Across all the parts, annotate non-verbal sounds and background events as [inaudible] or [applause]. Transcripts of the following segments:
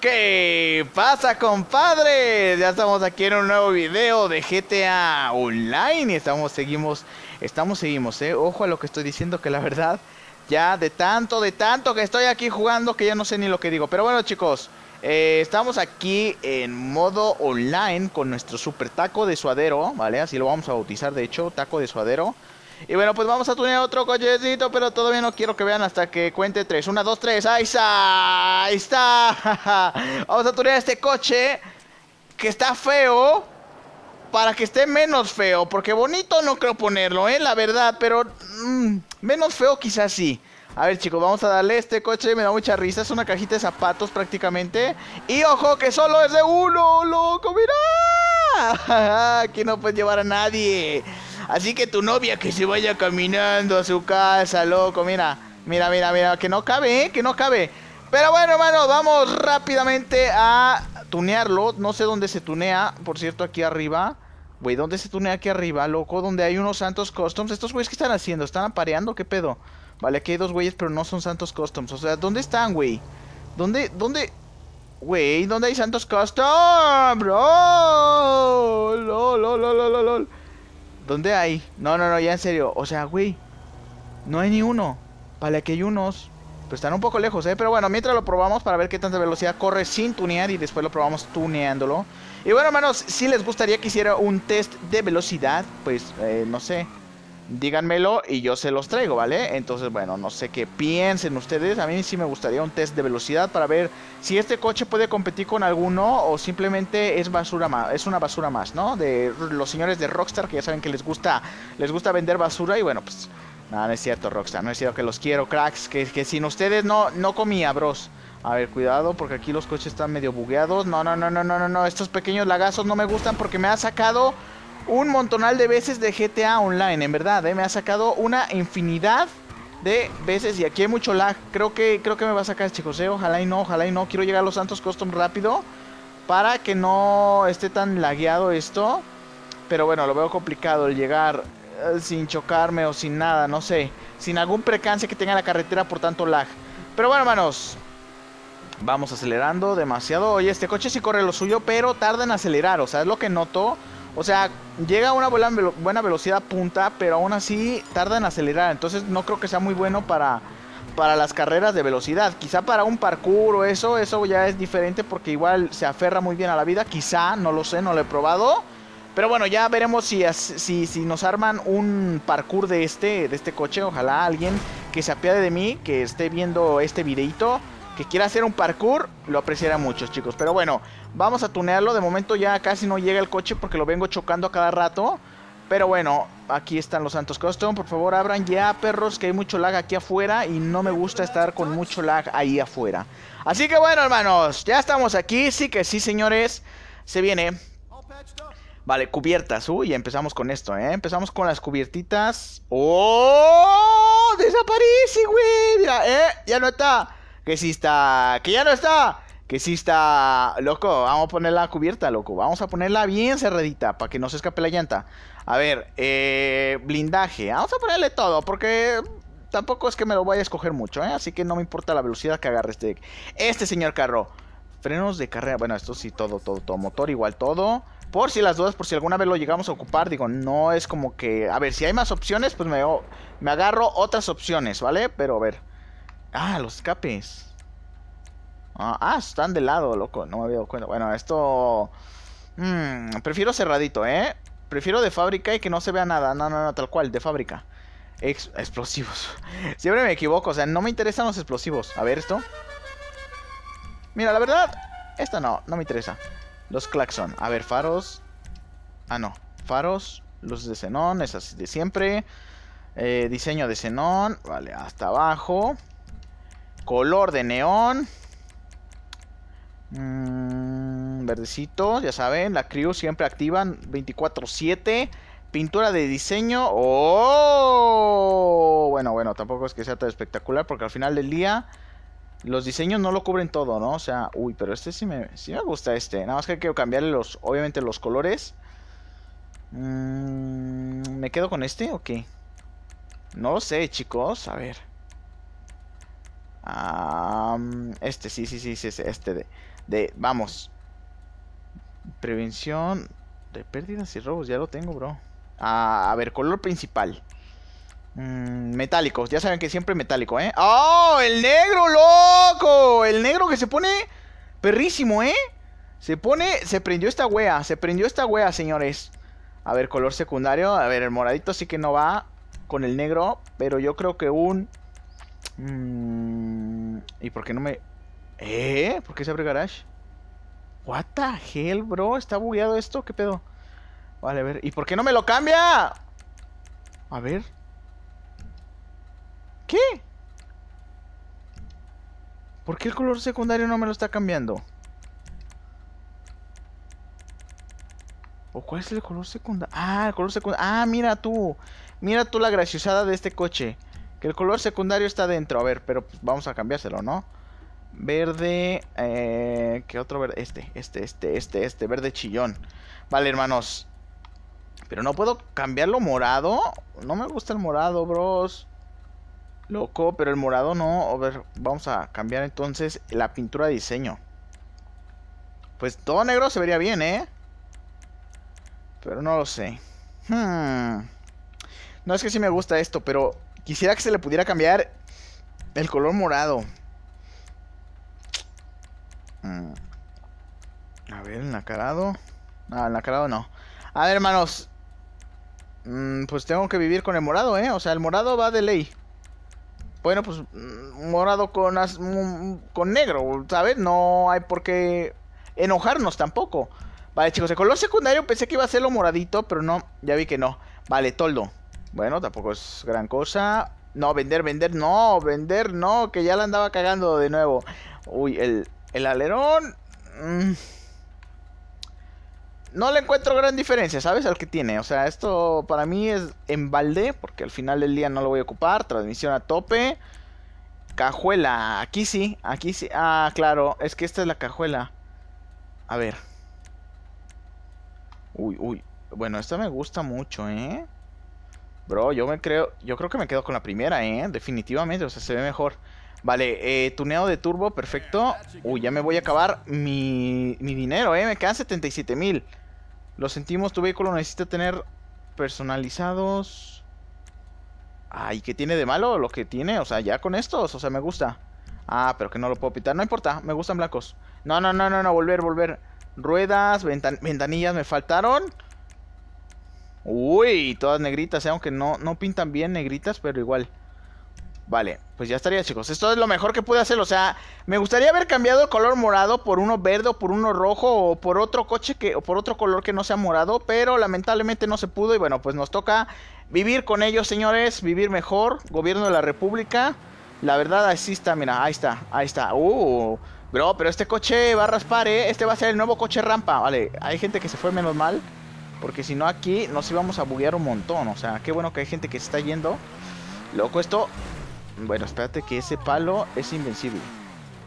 ¿Qué pasa compadres? Ya estamos aquí en un nuevo video de GTA Online y estamos, seguimos, estamos, seguimos, eh. Ojo a lo que estoy diciendo que la verdad, ya de tanto, de tanto que estoy aquí jugando que ya no sé ni lo que digo. Pero bueno chicos, eh, estamos aquí en modo online con nuestro super taco de suadero, ¿vale? Así lo vamos a bautizar de hecho, taco de suadero. Y bueno, pues vamos a tunear otro cochecito, pero todavía no quiero que vean hasta que cuente tres 1, 2, 3, ahí está, ahí está. [laughs] vamos a tunear este coche que está feo para que esté menos feo, porque bonito no creo ponerlo, eh, la verdad, pero mm, menos feo quizás sí. A ver chicos, vamos a darle este coche, me da mucha risa, es una cajita de zapatos prácticamente. Y ojo que solo es de uno, loco, mira. [laughs] Aquí no puedes llevar a nadie. Así que tu novia que se vaya caminando a su casa, loco. Mira, mira, mira, mira. Que no cabe, ¿eh? Que no cabe. Pero bueno, hermano, vamos rápidamente a tunearlo. No sé dónde se tunea, por cierto, aquí arriba. Güey, ¿dónde se tunea aquí arriba, loco? Donde hay unos santos customs. ¿Estos güeyes qué están haciendo? ¿Están apareando? ¿Qué pedo? Vale, aquí hay dos güeyes, pero no son santos customs. O sea, ¿dónde están, güey? ¿Dónde? ¿Dónde? Güey, ¿dónde hay santos customs? ¡Lol! ¡Oh! ¡Lol, bro? lol, lol, lol lol ¿Dónde hay? No, no, no, ya en serio. O sea, güey. No hay ni uno. Vale, que hay unos. Pues están un poco lejos, ¿eh? Pero bueno, mientras lo probamos para ver qué tanta velocidad corre sin tunear y después lo probamos tuneándolo. Y bueno, hermanos, si les gustaría que hiciera un test de velocidad, pues eh, no sé díganmelo y yo se los traigo, ¿vale? Entonces, bueno, no sé qué piensen ustedes. A mí sí me gustaría un test de velocidad para ver si este coche puede competir con alguno o simplemente es basura más, es una basura más, ¿no? De los señores de Rockstar que ya saben que les gusta les gusta vender basura y bueno, pues nada, no es cierto, Rockstar, no es cierto que los quiero, cracks, que, que sin ustedes no no comía, bros. A ver, cuidado, porque aquí los coches están medio bugueados. No, no, no, no, no, no, no. Estos pequeños lagazos no me gustan porque me ha sacado un montonal de veces de GTA Online, en verdad, eh, me ha sacado una infinidad de veces y aquí hay mucho lag. Creo que, creo que me va a sacar, chicos, este ojalá y no, ojalá y no. Quiero llegar a los Santos Custom rápido para que no esté tan lagueado esto. Pero bueno, lo veo complicado el llegar eh, sin chocarme o sin nada, no sé. Sin algún percance que tenga la carretera por tanto lag. Pero bueno, hermanos, vamos acelerando demasiado. Oye, este coche sí corre lo suyo, pero tarda en acelerar, o sea, es lo que noto. O sea, llega a una buena velocidad punta, pero aún así tarda en acelerar. Entonces no creo que sea muy bueno para, para las carreras de velocidad. Quizá para un parkour o eso, eso ya es diferente porque igual se aferra muy bien a la vida. Quizá, no lo sé, no lo he probado. Pero bueno, ya veremos si, si, nos arman un parkour de este, de este coche. Ojalá alguien que se apiade de mí, que esté viendo este videito que quiera hacer un parkour, lo apreciará mucho, chicos. Pero bueno, vamos a tunearlo. De momento ya casi no llega el coche porque lo vengo chocando a cada rato. Pero bueno, aquí están los Santos Custom. Por favor, abran ya, perros, que hay mucho lag aquí afuera. Y no me gusta estar con mucho lag ahí afuera. Así que bueno, hermanos, ya estamos aquí. Sí que sí, señores. Se viene. Vale, cubiertas. Uy, empezamos con esto, ¿eh? Empezamos con las cubiertitas. ¡Oh! ¡Desaparece, güey! ¿eh? Ya no está que si está, que ya no está, que si está, loco, vamos a la cubierta, loco, vamos a ponerla bien cerradita para que no se escape la llanta. A ver, eh, blindaje, vamos a ponerle todo porque tampoco es que me lo vaya a escoger mucho, ¿eh? así que no me importa la velocidad que agarre este, este señor carro. Frenos de carrera, bueno, esto sí, todo, todo, todo, motor igual, todo. Por si las dudas, por si alguna vez lo llegamos a ocupar, digo, no es como que... A ver, si hay más opciones, pues me, me agarro otras opciones, ¿vale? Pero a ver, Ah, los escapes. Ah, ah, están de lado, loco. No me había dado cuenta. Bueno, esto... Mm, prefiero cerradito, ¿eh? Prefiero de fábrica y que no se vea nada. No, no, no, tal cual, de fábrica. explosivos. [laughs] Siempre me equivoco, o sea, no me interesan los explosivos. A ver esto. Mira, la verdad, esta no, no me interesa. Los claxon. A ver, faros. Ah, no. Faros, luces de xenón, esas de siempre. Eh, diseño de xenón. Vale, hasta abajo. Color de neón. Mm, verdecito, ya saben, la crew siempre activan 24/7. Pintura de diseño. ¡Oh! Bueno, bueno, tampoco es que sea tan espectacular porque al final del día los diseños no lo cubren todo, ¿no? O sea, uy, pero este sí me, sí me gusta este. Nada más que quiero cambiarle los, obviamente los colores. Mm, ¿Me quedo con este o qué? No lo sé, chicos. A ver este, sí, sí, sí, sí, este de, de, vamos. Prevención de pérdidas y robos, ya lo tengo, bro. Ah, a ver, color principal. Mm, metálicos, ya saben que siempre metálico, ¿eh? ¡Oh, el negro, loco! El negro que se pone perrísimo, ¿eh? Se pone, se prendió esta wea, se prendió esta wea, señores. A ver, color secundario, a ver, el moradito sí que no va con el negro, pero yo creo que un Mm, ¿Y por qué no me...? ¿Eh? ¿Por qué se abre garage? What the hell, bro? ¿Está bugueado esto? ¿Qué pedo? Vale, a ver. ¿Y por qué no me lo cambia? A ver. ¿Qué? ¿Por qué el color secundario no me lo está cambiando? ¿O cuál es el color secundario? Ah, el color secundario. Ah, mira tú. Mira tú la graciosada de este coche el color secundario está dentro. A ver, pero pues, vamos a cambiárselo, ¿no? Verde. Eh, ¿Qué otro verde? Este, este, este, este, este. Verde chillón. Vale, hermanos. Pero no puedo cambiarlo morado. No me gusta el morado, bros. Loco, pero el morado no. A ver, vamos a cambiar entonces la pintura de diseño. Pues todo negro se vería bien, ¿eh? Pero no lo sé. Hmm. No es que sí me gusta esto, pero Quisiera que se le pudiera cambiar el color morado. Mm. A ver, Ah, el nacarado no. A ver, hermanos. Mm, pues tengo que vivir con el morado, ¿eh? O sea, el morado va de ley. Bueno, pues mm, morado con, con negro, ¿sabes? No hay por qué enojarnos tampoco. Vale, chicos, el color secundario pensé que iba a ser lo moradito, pero no, ya vi que no. Vale, toldo. Bueno, tampoco es gran cosa. No, vender, vender, no, vender, no, que ya la andaba cagando de nuevo. Uy, el, alerón... Mm, no le encuentro gran diferencia, ¿sabes? Al que tiene. O sea, esto para mí es en balde, porque al final del día no lo voy a ocupar. Transmisión a tope. Cajuela, aquí sí, aquí sí. Ah, claro, es que esta es la cajuela. A ver. Uy, uy. Bueno, esta me gusta mucho, ¿eh? Bro, yo me creo, yo creo que me quedo con la primera, ¿eh? Definitivamente, o sea, se ve mejor. Vale, eh, tuneado de turbo, perfecto. Uy, ya me voy a acabar mi, mi dinero, ¿eh? Me quedan 77 mil. Lo sentimos, tu vehículo necesita tener personalizados. Ay, ¿qué tiene de malo lo que tiene? O sea, ya con estos, o sea, me gusta. Ah, pero que no lo puedo pitar. No importa, me gustan blancos. No, no, no, no, no, volver, volver. Ruedas, ventanillas me faltaron. Uy, todas negritas, eh, aunque no, no pintan bien negritas, pero igual. Vale, pues ya estaría, chicos. Esto es lo mejor que pude hacer. O sea, me gustaría haber cambiado el color morado por uno verde o por uno rojo o por otro coche que, o por otro color que no sea morado. Pero lamentablemente no se pudo. Y bueno, pues nos toca vivir con ellos, señores. Vivir mejor. Gobierno de la República. La verdad, así está, mira, ahí está, ahí está. Uh, bro, pero este coche va a raspar, ¿eh? Este va a ser el nuevo coche rampa. Vale, hay gente que se fue menos mal. Porque si no aquí nos íbamos a buguear un montón. O sea, qué bueno que hay gente que se está yendo. Loco, esto... Bueno, espérate que ese palo es invencible.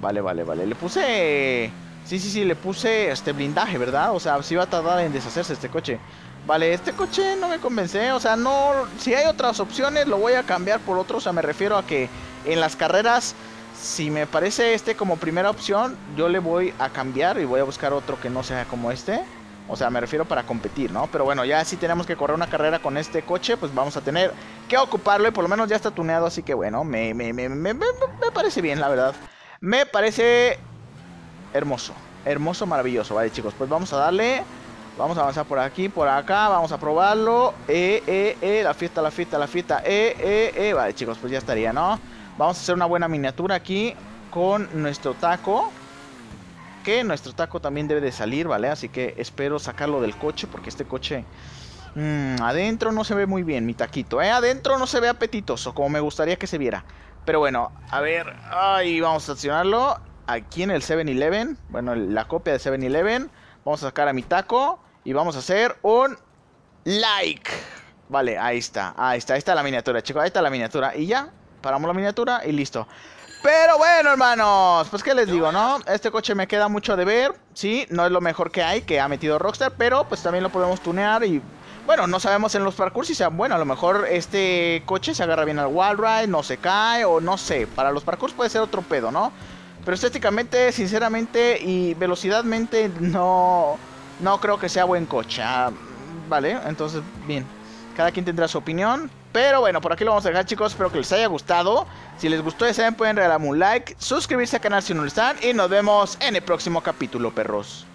Vale, vale, vale. Le puse... Sí, sí, sí, le puse este blindaje, ¿verdad? O sea, sí va a tardar en deshacerse este coche. Vale, este coche no me convence. O sea, no... Si hay otras opciones, lo voy a cambiar por otro. O sea, me refiero a que en las carreras... Si me parece este como primera opción, yo le voy a cambiar y voy a buscar otro que no sea como este. O sea, me refiero para competir, ¿no? Pero bueno, ya si tenemos que correr una carrera con este coche, pues vamos a tener que ocuparlo y por lo menos ya está tuneado, así que bueno, me, me, parece bien, la verdad. Me parece hermoso, hermoso, maravilloso, vale chicos, pues vamos a darle... Vamos a avanzar por aquí, por acá, vamos a probarlo. Eh, eh, eh, la fiesta, la fiesta, la fiesta. Eh, eh, eh. Vale, chicos, pues ya estaría, ¿no? Vamos a hacer una buena miniatura aquí con nuestro taco que nuestro taco también debe de salir, ¿vale? Así que espero sacarlo del coche porque este coche... Mm, adentro no se ve muy bien mi taquito, ¿eh? Adentro no se ve apetitoso como me gustaría que se viera. Pero bueno, a ver, ahí vamos a accionarlo. Aquí en el 7-Eleven, bueno, la copia de 7-Eleven. Vamos a sacar a mi taco y vamos a hacer un like. Vale, ahí está, ahí está, ahí está la miniatura, chicos, ahí está la miniatura. Y ya, paramos la miniatura y listo. Pero bueno, hermanos, pues qué les digo, ¿no? Este coche me queda mucho de ver. Sí, no es lo mejor que hay que ha metido Rockstar, pero pues también lo podemos tunear y bueno, no sabemos en los parkour si sea bueno. A lo mejor este coche se agarra bien al wall ride, no se cae o no sé. Para los parkours puede ser otro pedo, ¿no? Pero estéticamente, sinceramente y velocidadmente no no creo que sea buen coche. Ah, vale, entonces bien. Cada quien tendrá su opinión. Pero bueno, por aquí lo vamos a dejar, chicos. Espero que les haya gustado. Si les gustó, ya saben, pueden regalarme un like, suscribirse al canal si no lo están. Y nos vemos en el próximo capítulo, perros.